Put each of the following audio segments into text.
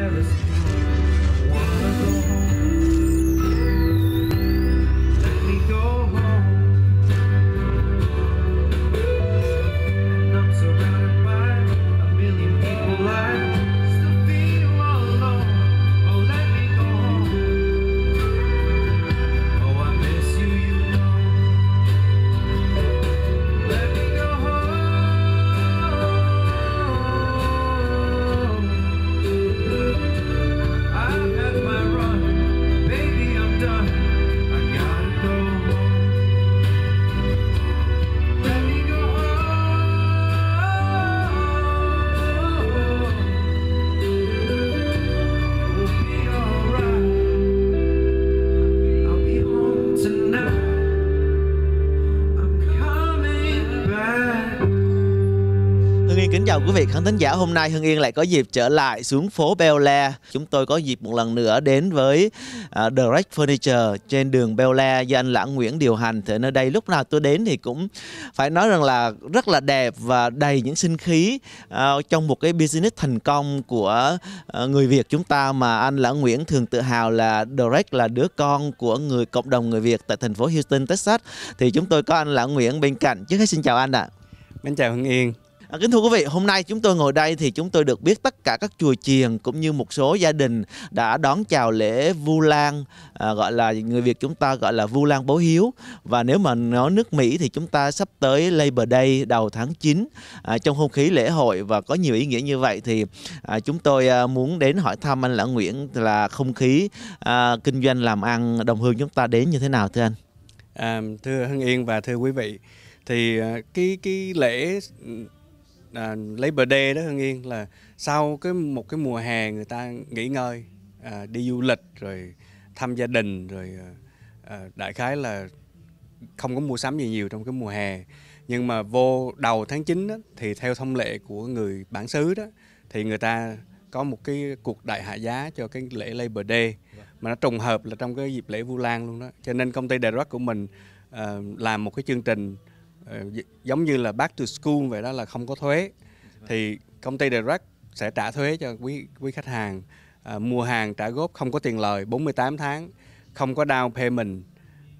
Paris. khán thính giả, hôm nay Hưng Yên lại có dịp trở lại xuống phố Bel Air. Chúng tôi có dịp một lần nữa đến với uh, à, Direct Furniture trên đường Bel Air do anh Lãng Nguyễn điều hành. Thì nơi đây lúc nào tôi đến thì cũng phải nói rằng là rất là đẹp và đầy những sinh khí uh, trong một cái business thành công của uh, người Việt chúng ta mà anh Lãng Nguyễn thường tự hào là Direct là đứa con của người cộng đồng người Việt tại thành phố Houston, Texas. Thì chúng tôi có anh Lãng Nguyễn bên cạnh. Trước hết xin chào anh ạ. À. Mến chào Hưng Yên, À, kính thưa quý vị, hôm nay chúng tôi ngồi đây thì chúng tôi được biết tất cả các chùa chiền cũng như một số gia đình đã đón chào lễ Vu Lan, à, gọi là người Việt chúng ta gọi là Vu Lan Bố Hiếu. Và nếu mà nói nước Mỹ thì chúng ta sắp tới Labor Day đầu tháng 9 à, trong không khí lễ hội và có nhiều ý nghĩa như vậy thì à, chúng tôi à, muốn đến hỏi thăm anh lãng Nguyễn là không khí à, kinh doanh làm ăn đồng hương chúng ta đến như thế nào thưa anh? À, thưa Hưng Yên và thưa quý vị thì à, cái cái lễ à, Labor Day đó Hương Yên là sau cái một cái mùa hè người ta nghỉ ngơi à, đi du lịch rồi thăm gia đình rồi à, à đại khái là không có mua sắm gì nhiều trong cái mùa hè nhưng mà vô đầu tháng 9 đó, thì theo thông lệ của người bản xứ đó thì người ta có một cái cuộc đại hạ giá cho cái lễ Labor Day mà nó trùng hợp là trong cái dịp lễ Vu Lan luôn đó cho nên công ty Đài của mình uh, làm một cái chương trình Ờ, giống như là back to school vậy đó là không có thuế thì công ty Direct sẽ trả thuế cho quý quý khách hàng à, mua hàng trả góp không có tiền lời 48 tháng không có down payment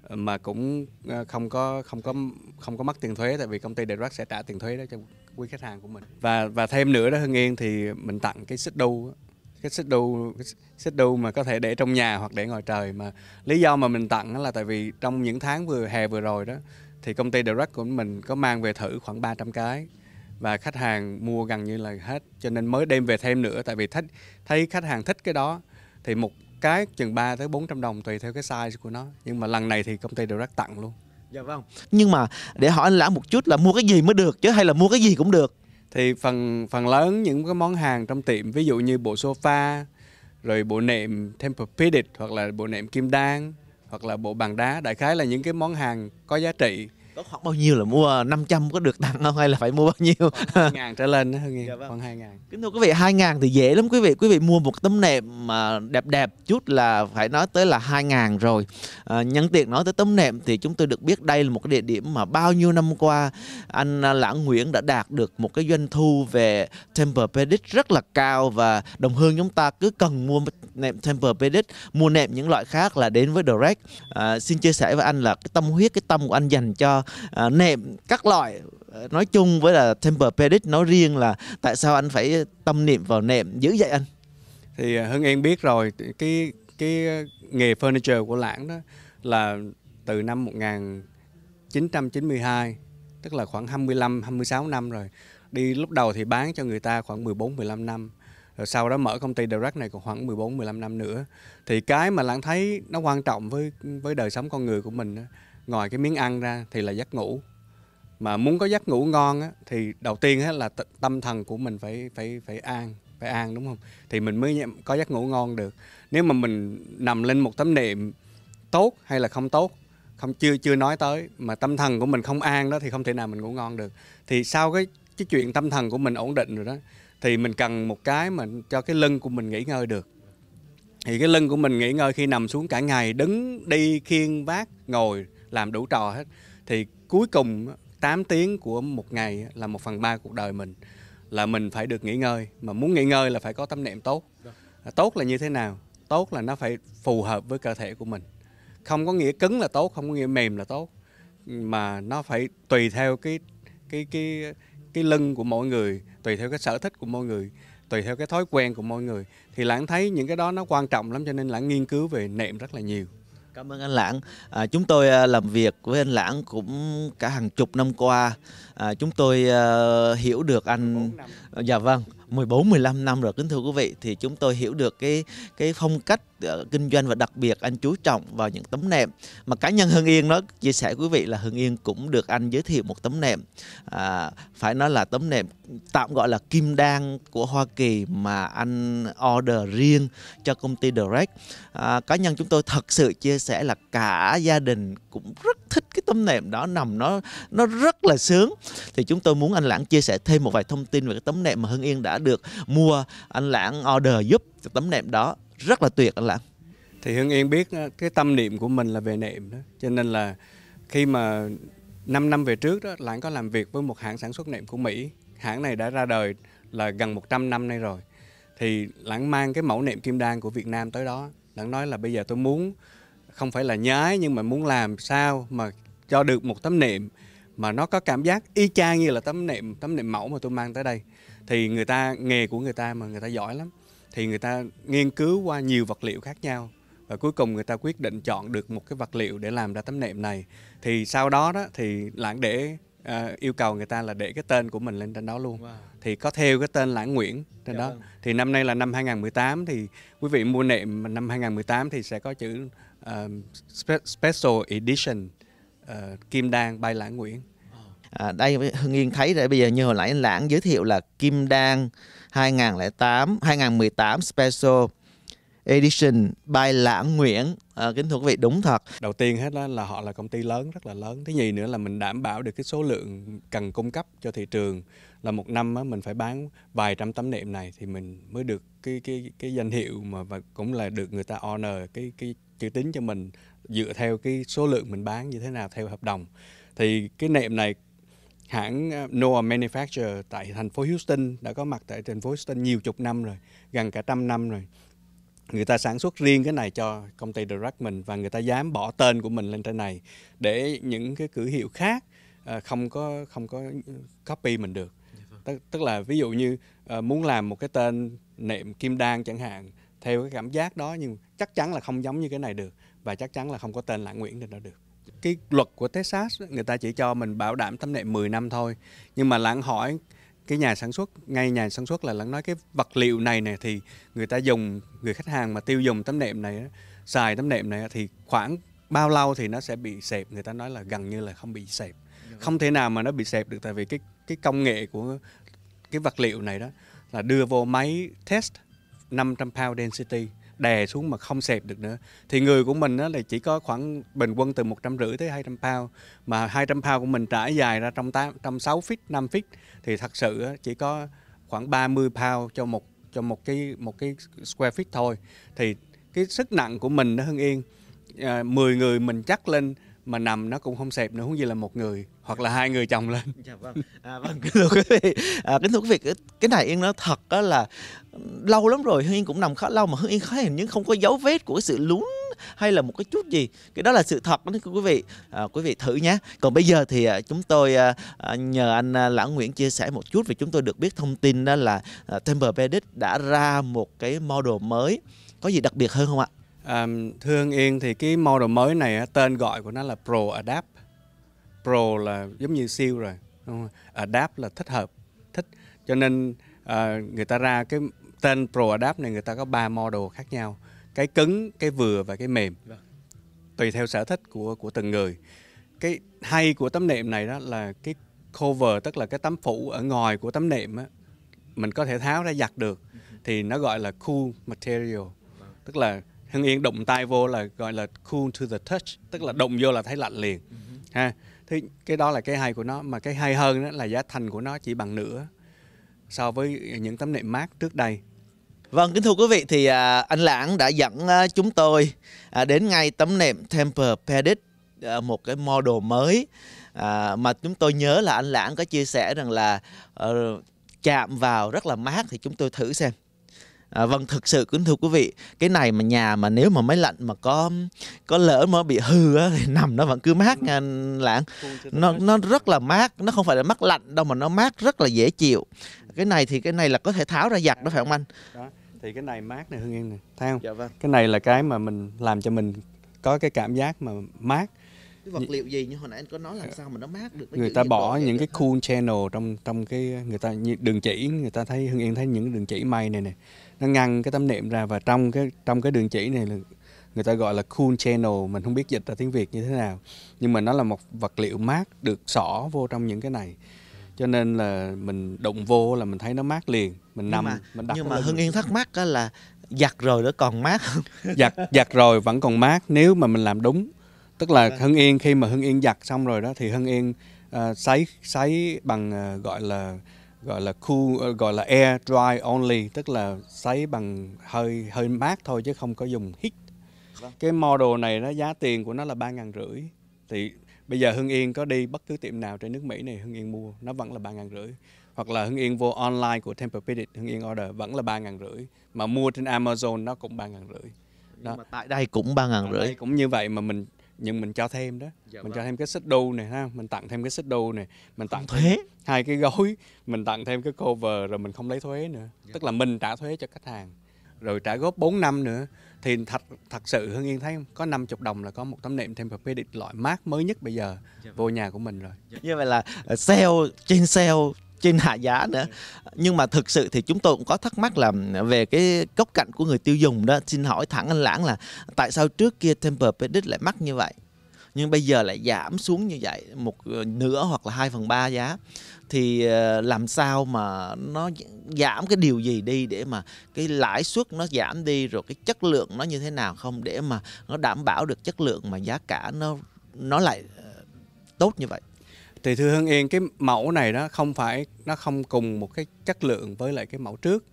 ờ, mà cũng không có không có không có mất tiền thuế tại vì công ty Direct sẽ trả tiền thuế đó cho quý khách hàng của mình và và thêm nữa đó Hưng Yên thì mình tặng cái xích đu cái xích đu cái xích đu mà có thể để trong nhà hoặc để ngoài trời mà lý do mà mình tặng là tại vì trong những tháng vừa hè vừa rồi đó thì công ty Direct của mình có mang về thử khoảng 300 cái và khách hàng mua gần như là hết cho nên mới đem về thêm nữa tại vì thích thấy khách hàng thích cái đó thì một cái chừng 3 tới 400 đồng tùy theo cái size của nó nhưng mà lần này thì công ty Direct tặng luôn Dạ vâng. Nhưng mà để hỏi anh Lãng một chút là mua cái gì mới được chứ hay là mua cái gì cũng được? Thì phần phần lớn những cái món hàng trong tiệm ví dụ như bộ sofa, rồi bộ nệm Tempur-Pedic hoặc là bộ nệm kim đan hoặc là bộ bàn đá đại khái là những cái món hàng có giá trị có khoảng bao nhiêu là mua 500 có được tặng không hay là phải mua bao nhiêu ngàn trở lên hơn nghìn dạ, vâng. khoảng hai ngàn kính thưa quý vị hai ngàn thì dễ lắm quý vị quý vị mua một tấm nệm mà đẹp đẹp chút là phải nói tới là hai ngàn rồi à, nhân tiện nói tới tấm nệm thì chúng tôi được biết đây là một cái địa điểm mà bao nhiêu năm qua anh lãng nguyễn đã đạt được một cái doanh thu về temper pedic rất là cao và đồng hương chúng ta cứ cần mua nệm temper pedic mua nệm những loại khác là đến với direct à, xin chia sẻ với anh là cái tâm huyết cái tâm của anh dành cho uh, nệm các loại ờ, nói chung với là temper pedic nói riêng là tại sao anh phải tâm niệm vào nệm dữ vậy anh thì à, hưng em biết rồi cái cái nghề furniture của lãng đó là từ năm 1992 tức là khoảng 25 26 năm rồi đi lúc đầu thì bán cho người ta khoảng 14 15 năm rồi sau đó mở công ty direct này còn khoảng 14 15 năm nữa thì cái mà lãng thấy nó quan trọng với với đời sống con người của mình đó, ngoài cái miếng ăn ra thì là giấc ngủ mà muốn có giấc ngủ ngon á, thì đầu tiên á, là tâm thần của mình phải phải phải an phải an đúng không thì mình mới có giấc ngủ ngon được nếu mà mình nằm lên một tấm nệm tốt hay là không tốt không chưa chưa nói tới mà tâm thần của mình không an đó thì không thể nào mình ngủ ngon được thì sau cái cái chuyện tâm thần của mình ổn định rồi đó thì mình cần một cái mà cho cái lưng của mình nghỉ ngơi được thì cái lưng của mình nghỉ ngơi khi nằm xuống cả ngày đứng đi khiêng vác ngồi làm đủ trò hết thì cuối cùng 8 tiếng của một ngày là một phần ba cuộc đời mình là mình phải được nghỉ ngơi mà muốn nghỉ ngơi là phải có tâm niệm tốt tốt là như thế nào tốt là nó phải phù hợp với cơ thể của mình không có nghĩa cứng là tốt không có nghĩa mềm là tốt mà nó phải tùy theo cái cái cái cái lưng của mỗi người tùy theo cái sở thích của mỗi người tùy theo cái thói quen của mỗi người thì lãng thấy những cái đó nó quan trọng lắm cho nên lãng nghiên cứu về nệm rất là nhiều Cảm ơn anh Lãng. À, chúng tôi à, làm việc với anh Lãng cũng cả hàng chục năm qua. À, chúng tôi uh, hiểu được anh. Dạ vâng. 14 15 năm rồi kính thưa quý vị thì chúng tôi hiểu được cái cái phong cách ờ, kinh doanh và đặc biệt anh chú trọng vào những tấm nệm mà cá nhân Hưng Yên nó chia sẻ quý vị là Hưng Yên cũng được anh giới thiệu một tấm nệm à, phải nói là tấm nệm tạm gọi là kim đan của Hoa Kỳ mà anh order riêng cho công ty Direct à, cá nhân chúng tôi thật sự chia sẻ là cả gia đình cũng rất thích tấm nệm đó nằm nó nó rất là sướng thì chúng tôi muốn anh lãng chia sẻ thêm một vài thông tin về cái tấm nệm mà hưng yên đã được mua anh lãng order giúp cho tấm nệm đó rất là tuyệt anh lãng thì hưng yên biết ờ, cái tâm niệm của mình là về nệm đó cho nên là khi mà 5 năm về trước đó lãng có làm việc với một hãng sản xuất nệm của mỹ hãng này đã ra đời là gần 100 năm nay rồi thì lãng mang cái mẫu nệm kim đan của việt nam tới đó lãng nói là bây giờ tôi muốn không phải là nhái nhưng mà muốn làm sao mà cho được một tấm nệm mà nó có cảm giác y chang như là tấm nệm tấm nệm mẫu mà tôi mang tới đây thì người ta nghề của người ta mà người ta giỏi lắm thì người ta nghiên cứu qua nhiều vật liệu khác nhau và cuối cùng người ta quyết định chọn được một cái vật liệu để làm ra tấm nệm này thì sau đó đó thì lãng để uh, yêu cầu người ta là để cái tên của mình lên trên đó luôn wow. thì có theo cái tên lãng nguyễn trên Cảm dạ đó ơn. Vâng. thì năm nay là năm 2018 thì quý vị mua nệm năm 2018 thì sẽ có chữ uh, special edition Ờ, kim đan bay lãng nguyễn à, đây Hưng Yên thấy rồi bây giờ như hồi nãy anh Lãng giới thiệu là Kim Đan 2008 2018 Special Edition by Lãng Nguyễn à, kính thưa quý vị đúng thật đầu tiên hết đó là họ là công ty lớn rất là lớn thứ nhì nữa là mình đảm bảo được cái số lượng cần cung cấp cho thị trường là một năm á, mình phải bán vài trăm tấm nệm này thì mình mới được cái cái cái danh hiệu mà và cũng là được người ta honor cái cái chữ tín cho mình dựa theo cái số lượng mình bán như thế nào theo hợp đồng thì cái nệm này hãng ờ, Noah Manufacture tại thành phố Houston đã có mặt tại thành phố Houston nhiều chục năm rồi gần cả trăm năm rồi người ta sản xuất riêng cái này cho công ty Direct mình và người ta dám bỏ tên của mình lên trên này để những cái cửa hiệu khác ờ, không có không có copy mình được tức, tức là ví dụ như ờ, muốn làm một cái tên nệm kim đan chẳng hạn theo cái cảm giác đó nhưng chắc chắn là không giống như cái này được và chắc chắn là không có tên lãng nguyễn trên đó được cái luật của Texas người ta chỉ cho mình bảo đảm thâm nệm 10 năm thôi nhưng mà lãng hỏi cái nhà sản xuất ngay nhà sản xuất là lắng nói cái vật liệu này này thì người ta dùng người khách hàng mà tiêu dùng tấm nệm này xài tấm nệm này thì khoảng bao lâu thì nó sẽ bị sẹp người ta nói là gần như là không bị sẹp dạ vâng. không thể nào mà nó bị sẹp được tại vì cái cái công nghệ của cái vật liệu này đó là đưa vô máy test 500 pound density đè xuống mà không xẹp được nữa thì người của mình là chỉ có khoảng bình quân từ 150 tới 200 pound mà 200 pound của mình trải dài ra trong 8, trong 6 feet 5 feet thì thật sự chỉ có khoảng 30 pound cho một cho một cái một cái square feet thôi thì cái sức nặng của mình nó hơn yên à, 10 người mình chắc lên mà nằm nó cũng không sẹp nữa huống gì là một người hoặc là hai người chồng lên dạ vâng à, vâng kính thưa quý vị à, kính thưa quý vị cái, cái này yên nó thật đó là ừ, lâu lắm rồi hương yên cũng nằm khá lâu mà hương yên khá hình như không có dấu vết của cái sự lún hay là một cái chút gì cái đó là sự thật đó quý vị à, quý vị thử nhé còn bây giờ thì à, chúng tôi à, à, nhờ anh à, nguyễn chia sẻ một chút vì chúng tôi được biết thông tin đó là à, Temple Pedic đã ra một cái model mới có gì đặc biệt hơn không ạ Um, thưa Yên thì cái model mới này tên gọi của nó là Pro Adapt. Pro là giống như siêu rồi, đúng không? Adapt là thích hợp, thích. Cho nên uh, người ta ra cái tên Pro Adapt này người ta có ba model khác nhau, cái cứng, cái vừa và cái mềm. Vâng. Tùy theo sở thích của của từng người. Cái hay của tấm nệm này đó là cái cover tức là cái tấm phủ ở ngoài của tấm nệm á mình có thể tháo ra giặt được ừ. thì nó gọi là cool material vâng. tức là Hưng Yên động tay vô là gọi là cool to the touch, tức là động vô là thấy lạnh liền. Ừ. Ha. Thì cái đó là cái hay của nó mà cái hay hơn đó là giá thành của nó chỉ bằng nửa so với những tấm nệm mát trước đây. Vâng, kính thưa quý vị thì à, anh Lãng đã dẫn à, chúng tôi à, đến ngay tấm nệm Temper Pedic một cái model mới mà chúng tôi nhớ là anh Lãng có chia sẻ rằng là ờ, chạm vào rất là mát thì chúng tôi thử xem. À, vâng thực sự kính thưa quý vị cái này mà nhà mà nếu mà máy lạnh mà có có lỡ mà bị hư á, thì nằm nó vẫn cứ mát lãng nó nó rất là mát nó không phải là mát lạnh đâu mà nó mát rất là dễ chịu cái này thì cái này là có thể tháo ra giặt đó phải không anh đó thì cái này mát này hương yên này thấy không dạ vâng. cái này là cái mà mình làm cho mình có cái cảm giác mà mát cái vật liệu gì như hồi nãy anh có nói là sao mà nó mát được nó người ta bỏ những cái cool channel trong trong cái người ta đường chỉ người ta thấy hương yên thấy những đường chỉ may này này nó ngăn cái tấm niệm ra và trong cái trong cái đường chỉ này là người ta gọi là cool channel mình không biết dịch ra tiếng việt như thế nào nhưng mà nó là một vật liệu mát được xỏ vô trong những cái này cho nên là mình động vô là mình thấy nó mát liền mình nằm nhưng mà, mình đặt nhưng mà hưng yên thắc mắc đó là giặt rồi nó còn mát không giặt giặt rồi vẫn còn mát nếu mà mình làm đúng tức là vâng. hưng yên khi mà hưng yên giặt xong rồi đó thì hưng yên uh, sấy bằng uh, gọi là gọi là cool ờ, gọi là air dry only tức là sấy bằng hơi hơi mát thôi chứ không có dùng heat. Vâng. Cái model này nó giá tiền của nó là ba ngàn rưỡi thì bây giờ Hưng Yên có đi bất cứ tiệm nào trên nước Mỹ này Hưng Yên mua nó vẫn là ba ngàn rưỡi hoặc là Hưng Yên vô online của Tempur-Pedic Hưng Yên order vẫn là ba ngàn rưỡi mà mua trên Amazon nó cũng ba ngàn rưỡi. Nhưng mà tại đây cũng ba ngàn rưỡi. Cũng như vậy mà mình nhưng mình cho thêm đó dạ mình vâng. cho thêm cái xích đu này ha mình tặng thêm cái xích đu này mình tặng thuế hai cái gói mình tặng thêm cái cover rồi mình không lấy thuế nữa dạ. tức là mình trả thuế cho khách hàng rồi trả góp 4 năm nữa thì thật thật sự Hương Yên thấy không? có 50 đồng là có một tấm nệm Tempur-Pedic loại mát mới nhất bây giờ dạ. Vâng. vô nhà của mình rồi. Dạ. Như vậy là ờ, sale trên sale trên hạ giá nữa ừ. nhưng mà thực sự thì chúng tôi cũng có thắc mắc là về cái góc cạnh của người tiêu dùng đó xin hỏi thẳng anh lãng là tại sao trước kia temper pedic lại mắc như vậy nhưng bây giờ lại giảm xuống như vậy một ờ, nửa hoặc là 2 phần ba giá thì ờ, làm sao mà nó giảm cái điều gì đi để mà cái lãi suất nó giảm đi rồi cái chất lượng nó như thế nào không để mà nó đảm bảo được chất lượng mà giá cả nó nó lại ờ, tốt như vậy thì thưa Hương Yên cái mẫu này đó không phải nó không cùng một cái chất lượng với lại cái mẫu trước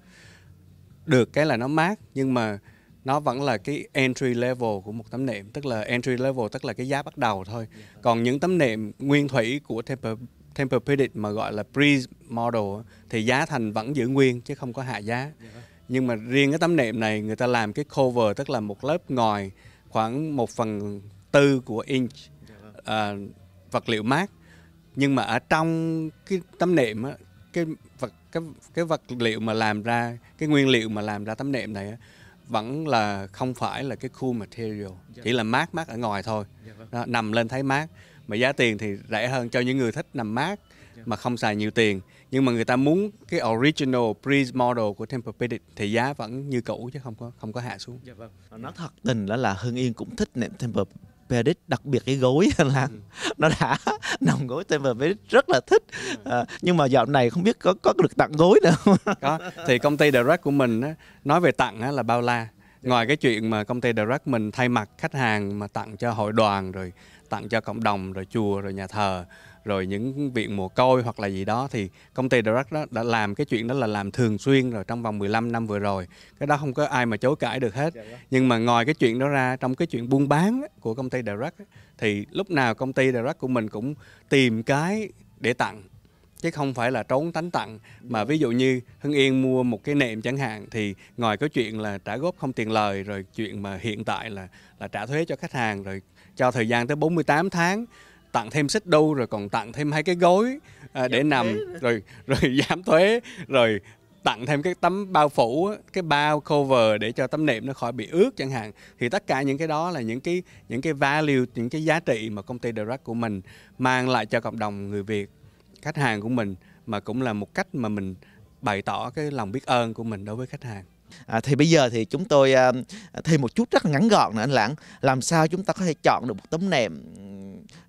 được cái là nó mát nhưng mà nó vẫn là cái entry level của một tấm nệm tức là entry level tức là cái giá bắt đầu thôi còn những tấm nệm nguyên thủy của Temper Temper Predict mà gọi là pre model thì giá thành vẫn giữ nguyên chứ không có hạ giá nhưng mà riêng cái tấm nệm này người ta làm cái cover tức là một lớp ngòi khoảng 1 phần tư của inch à, vật liệu mát nhưng mà ở trong cái tấm nệm á, cái vật cái cái vật liệu mà làm ra cái nguyên liệu mà làm ra tấm nệm này á, vẫn là không phải là cái cool material dạ. chỉ là mát mát ở ngoài thôi dạ, vâng. Đó, nằm lên thấy mát mà giá tiền thì rẻ hơn cho những người thích nằm mát dạ. mà không xài nhiều tiền nhưng mà người ta muốn cái original pre model của Tempur-Pedic thì giá vẫn như cũ chứ không có không có hạ xuống. Dạ vâng. Nói thật tình đó là Hưng Yên cũng thích nệm Tempur Pedic đặc biệt cái gối là ừ. nó đã nằm gối Temple Pedic rất là thích ừ. à, nhưng mà dạo này không biết có có được tặng gối nữa có thì công ty Direct của mình á, nói về tặng á, là bao la ngoài cái chuyện mà công ty Direct mình thay mặt khách hàng mà tặng cho hội đoàn rồi tặng cho cộng đồng rồi chùa rồi nhà thờ rồi những viện mồ côi hoặc là gì đó thì công ty Direct đó đã làm cái chuyện đó là làm thường xuyên rồi trong vòng 15 năm vừa rồi cái đó không có ai mà chối cãi được hết dạ vâng. nhưng mà ngoài cái chuyện đó ra trong cái chuyện buôn bán của công ty Direct thì lúc nào công ty Direct của mình cũng tìm cái để tặng chứ không phải là trốn tánh tặng mà ví dụ như Hưng Yên mua một cái nệm chẳng hạn thì ngoài cái chuyện là trả góp không tiền lời rồi chuyện mà hiện tại là là trả thuế cho khách hàng rồi cho thời gian tới 48 tháng tặng thêm xích đu rồi còn tặng thêm hai cái gối à, để giảm nằm thuế. rồi rồi giảm thuế rồi tặng thêm cái tấm bao phủ cái bao cover để cho tấm nệm nó khỏi bị ướt chẳng hạn thì tất cả những cái đó là những cái những cái value những cái giá trị mà công ty Direct của mình mang lại cho cộng đồng người Việt khách hàng của mình mà cũng là một cách mà mình bày tỏ cái lòng biết ơn của mình đối với khách hàng À, thì bây giờ thì chúng tôi à, thêm một chút rất là ngắn gọn nữa anh Lãng. Làm sao chúng ta có thể chọn được một tấm nệm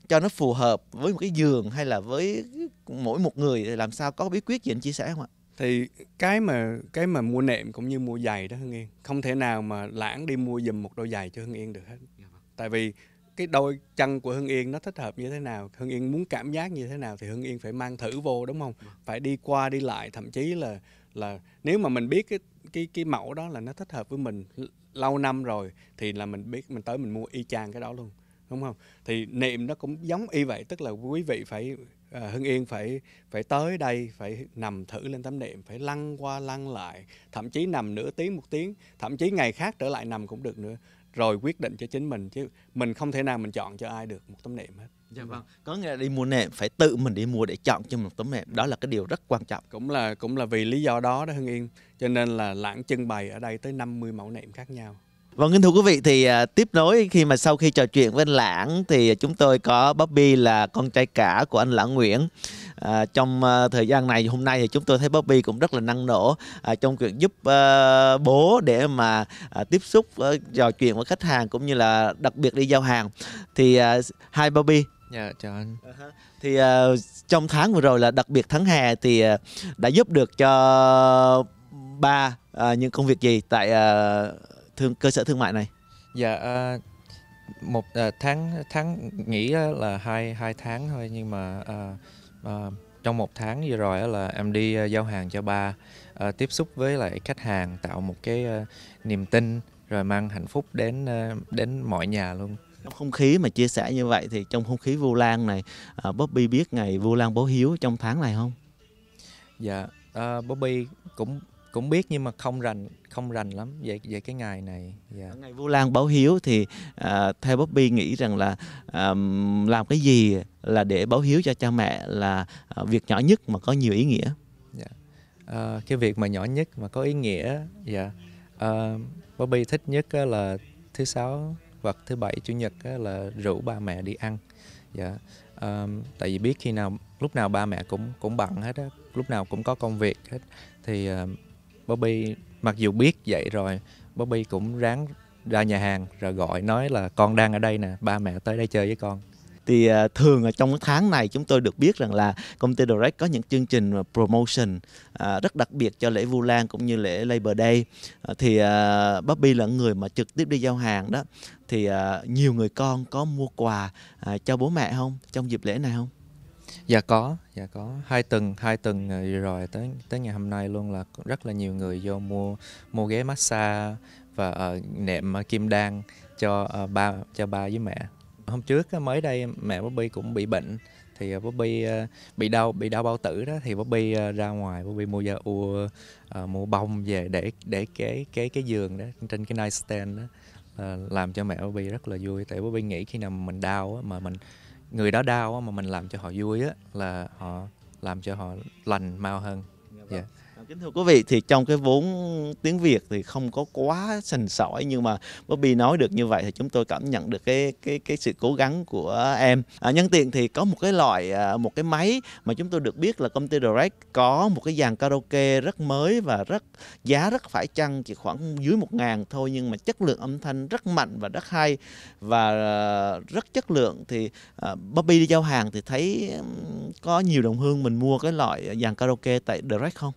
cho nó phù hợp với một cái giường hay là với mỗi một người thì làm sao có bí quyết gì anh chia sẻ không ạ? Thì cái mà cái mà mua nệm cũng như mua giày đó Hưng Yên không thể nào mà lãng đi mua giùm một đôi giày cho Hưng Yên được hết. Dạ vâng. Tại vì cái đôi chân của Hưng Yên nó thích hợp như thế nào, Hưng Yên muốn cảm giác như thế nào thì Hưng Yên phải mang thử vô đúng không? Dạ vâng. Phải đi qua đi lại thậm chí là là nếu mà mình biết cái cái cái mẫu đó là nó thích hợp với mình lâu năm rồi thì là mình biết mình tới mình mua y chang cái đó luôn đúng không thì niệm nó cũng giống y vậy tức là quý vị phải à, Hưng Yên phải phải tới đây phải nằm thử lên tấm niệm phải lăn qua lăn lại thậm chí nằm nửa tiếng một tiếng thậm chí ngày khác trở lại nằm cũng được nữa rồi quyết định cho chính mình chứ mình không thể nào mình chọn cho ai được một tấm niệm hết Dạ vâng. vâng. Có nghĩa là đi mua nệm phải tự mình đi mua để chọn cho một tấm nệm, đó là cái điều rất quan trọng. Cũng là cũng là vì lý do đó đó Hưng Yên, cho nên là lãng trưng bày ở đây tới 50 mẫu nệm khác nhau. Vâng kính thưa quý vị thì à, tiếp nối khi mà sau khi trò chuyện với anh Lãng thì chúng tôi có Bobby là con trai cả của anh Lãng Nguyễn. À, trong à, thời gian này hôm nay thì chúng tôi thấy Bobby cũng rất là năng nổ à, trong việc giúp à, bố để mà à, tiếp xúc à, trò chuyện với khách hàng cũng như là đặc biệt đi giao hàng. Thì à, hai Bobby Dạ chào anh. Uh-huh. Thì uh, trong tháng vừa rồi là đặc biệt tháng hè thì uh, đã giúp được cho ba uh, những công việc gì tại uh, thương cơ sở thương mại này? Dạ uh, một uh, tháng tháng nghỉ là hai hai tháng thôi nhưng mà uh, uh, trong một tháng vừa rồi là em đi uh, giao hàng cho ba uh, tiếp xúc với lại khách hàng tạo một cái uh, niềm tin rồi mang hạnh phúc đến uh, đến mọi nhà luôn. Trong không khí mà chia sẻ như vậy thì trong không khí Vu Lan này, uh, Bobby biết ngày Vu Lan bố hiếu trong tháng này không? Dạ, uh, Bobby cũng cũng biết nhưng mà không rành không rành lắm về về cái ngày này. Yeah. Dạ. Ngày Vu Lan báo hiếu thì uh, theo Bobby nghĩ rằng là um, làm cái gì là để báo hiếu cho cha mẹ là uh, việc nhỏ nhất mà có nhiều ý nghĩa. Yeah. Dạ. Uh, ờ, cái việc mà nhỏ nhất mà có ý nghĩa, dạ. Yeah. Ờ, uh, Bobby thích nhất là thứ sáu và thứ bảy chủ nhật là rủ ba mẹ đi ăn dạ um, tại vì biết khi nào lúc nào ba mẹ cũng cũng bận hết á lúc nào cũng có công việc hết thì uh, Bobby mặc dù biết vậy rồi Bobby cũng ráng ra nhà hàng rồi gọi nói là con đang ở đây nè ba mẹ tới đây chơi với con thì uh, thường ở trong tháng này chúng tôi được biết rằng là công ty Direct có những chương trình promotion uh, rất đặc biệt cho lễ Vu Lan cũng như lễ Labor Day uh, thì uh, Bobby là người mà trực tiếp đi giao hàng đó thì uh, nhiều người con có mua quà uh, cho bố mẹ không trong dịp lễ này không? dạ có dạ có hai tuần hai tuần rồi tới tới ngày hôm nay luôn là rất là nhiều người vô mua mua ghế massage và uh, nệm ờ, kim đan cho uh, ba cho ba với mẹ hôm trước mới đây mẹ Bobby cũng bị bệnh thì ờ, Bobby ờ, bị đau bị đau bao tử đó thì Bobby ờ, ra ngoài Bobby mua da u mua bông về để để cái cái cái giường đó trên cái nightstand đó làm cho mẹ Bobby rất là vui tại Bobby nghĩ khi nào mình đau mà mình người đó đau mà mình làm cho họ vui á là họ làm cho họ lành mau hơn yeah. Dạ vâng. dạ kính thưa quý vị thì trong cái vốn tiếng Việt thì không có quá sành sỏi nhưng mà Bobby nói được như vậy thì chúng tôi cảm nhận được cái cái cái sự cố gắng của em à, nhân tiện thì có một cái loại à, một cái máy mà chúng tôi được biết là công ty Direct có một cái dàn karaoke rất mới và rất giá rất phải chăng chỉ khoảng dưới một ngàn thôi nhưng mà chất lượng âm thanh rất mạnh và rất hay và à, rất chất lượng thì à, Bobby đi giao hàng thì thấy có nhiều đồng hương mình mua cái loại dàn karaoke tại Direct không?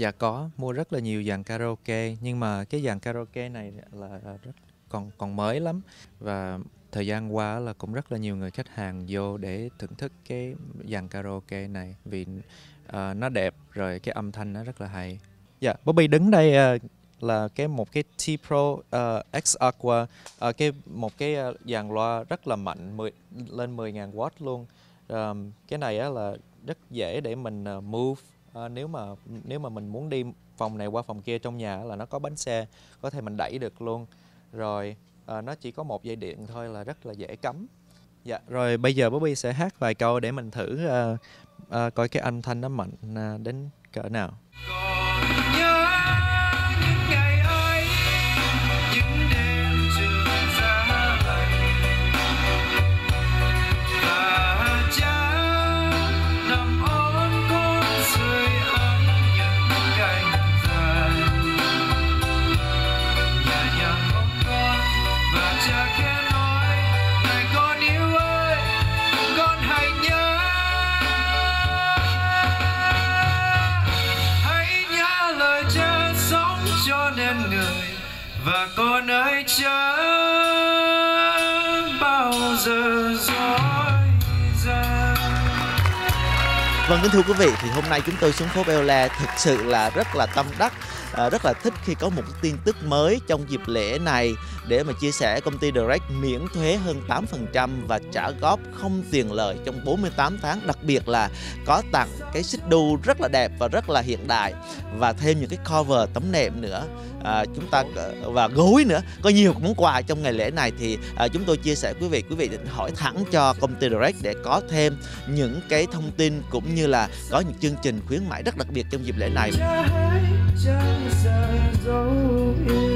Dạ có, mua rất là nhiều dàn karaoke nhưng mà cái dàn karaoke này là rất còn còn mới lắm và thời gian qua là cũng rất là nhiều người khách hàng vô để thưởng thức cái dàn karaoke này vì uh, nó đẹp rồi cái âm thanh nó rất là hay. Dạ, yeah, Bobby đứng đây uh, là cái một cái T Pro uh, ờ, X Aqua uh, cái một cái uh, dàn loa rất là mạnh 10, lên 10.000 w luôn. Um, cái này uh, là rất dễ để mình uh, move à, nếu mà nếu mà mình muốn đi phòng này qua phòng kia trong nhà là nó có bánh xe có thể mình đẩy được luôn rồi à, nó chỉ có một dây điện thôi là rất là dễ cắm dạ rồi bây giờ Bobby sẽ hát vài câu để mình thử à, à, coi cái âm thanh nó mạnh à, đến cỡ nào Còn chớ bao giờ vâng kính thưa quý vị thì hôm nay chúng tôi xuống phố Bella thực sự là rất là tâm đắc Ờ, rất là thích khi có một tin tức mới trong dịp lễ này để mà chia sẻ công ty Direct miễn thuế hơn 8% và trả góp không tiền lời trong 48 tháng đặc biệt là có tặng cái xích đu rất là đẹp và rất là hiện đại và thêm những cái cover tấm nệm nữa à, chúng ta và gối nữa có nhiều món quà trong ngày lễ này thì à, chúng tôi chia sẻ quý vị quý vị định hỏi thẳng cho công ty Direct để có thêm những cái thông tin cũng như là có những chương trình khuyến mãi rất đặc biệt trong dịp lễ này. chances, oh yeah.